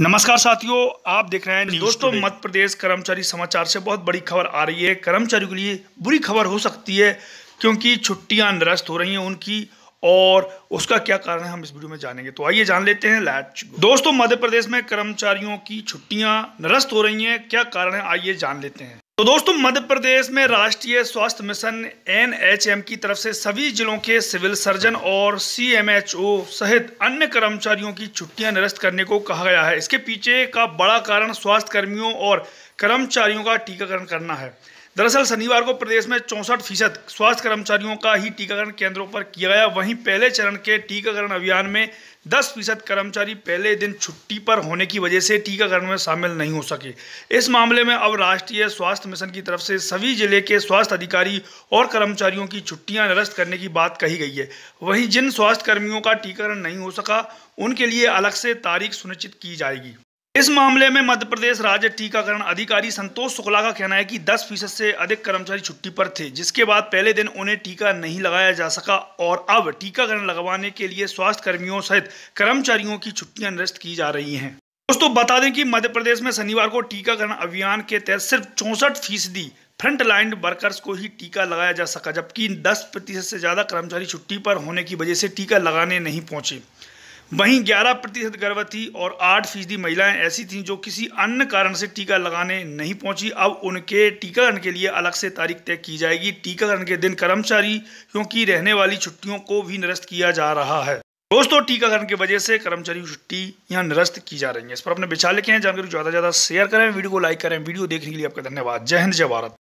नमस्कार साथियों आप देख रहे हैं दोस्तों मध्य प्रदेश कर्मचारी समाचार से बहुत बड़ी खबर आ रही है कर्मचारियों के लिए बुरी खबर हो सकती है क्योंकि छुट्टियां निरस्त हो रही हैं उनकी और उसका क्या कारण है हम इस वीडियो में जानेंगे तो आइए जान लेते हैं लैच दोस्तों मध्य प्रदेश में कर्मचारियों की छुट्टियां निरस्त हो रही हैं क्या कारण है आइए जान लेते हैं तो दोस्तों मध्य प्रदेश में राष्ट्रीय स्वास्थ्य मिशन एनएचएम की तरफ से सभी जिलों के सिविल सर्जन और सीएमएचओ सहित अन्य कर्मचारियों की छुट्टियां निरस्त करने को कहा गया है इसके पीछे का बड़ा कारण स्वास्थ्य कर्मियों और कर्मचारियों का टीकाकरण करना है दरअसल शनिवार को प्रदेश में चौंसठ फीसद स्वास्थ्य कर्मचारियों का ही टीकाकरण केंद्रों पर किया गया वहीं पहले चरण के टीकाकरण अभियान में 10 फीसद कर्मचारी पहले दिन छुट्टी पर होने की वजह से टीकाकरण में शामिल नहीं हो सके इस मामले में अब राष्ट्रीय स्वास्थ्य मिशन की तरफ से सभी जिले के स्वास्थ्य अधिकारी और कर्मचारियों की छुट्टियां निरस्त करने की बात कही गई है वहीं जिन स्वास्थ्य कर्मियों का टीकाकरण नहीं हो सका उनके लिए अलग से तारीख सुनिश्चित की जाएगी इस मामले में मध्य प्रदेश राज्य टीकाकरण अधिकारी संतोष शुक्ला का कहना है कि 10 फीसद से अधिक कर्मचारी छुट्टी पर थे जिसके बाद पहले दिन उन्हें टीका नहीं लगाया जा सका और अब टीकाकरण लगवाने के लिए स्वास्थ्य कर्मियों सहित कर्मचारियों की छुट्टियां निरस्त की जा रही हैं दोस्तों बता दें कि मध्य प्रदेश में शनिवार को टीकाकरण अभियान के तहत सिर्फ चौंसठ फीसदी फ्रंट लाइन वर्कर्स को ही टीका लगाया जा सका जबकि दस प्रतिशत से ज़्यादा कर्मचारी छुट्टी पर होने की वजह से टीका लगाने नहीं पहुंचे वहीं ग्यारह प्रतिशत गर्भवती और आठ फीसदी महिलाएं ऐसी थीं जो किसी अन्य कारण से टीका लगाने नहीं पहुंची अब उनके टीकाकरण के लिए अलग से तारीख तय की जाएगी टीकाकरण के दिन कर्मचारियों की रहने वाली छुट्टियों को भी निरस्त किया जा रहा है दोस्तों टीकाकरण की वजह से कर्मचारी छुट्टी यहाँ निरस्त की जा रही है इस पर अपने विचार लिखे हैं जानकारी ज़्यादा ज़्यादा शेयर करें वीडियो को लाइक करें वीडियो देखने के लिए आपका धन्यवाद जय हिंद जय भारत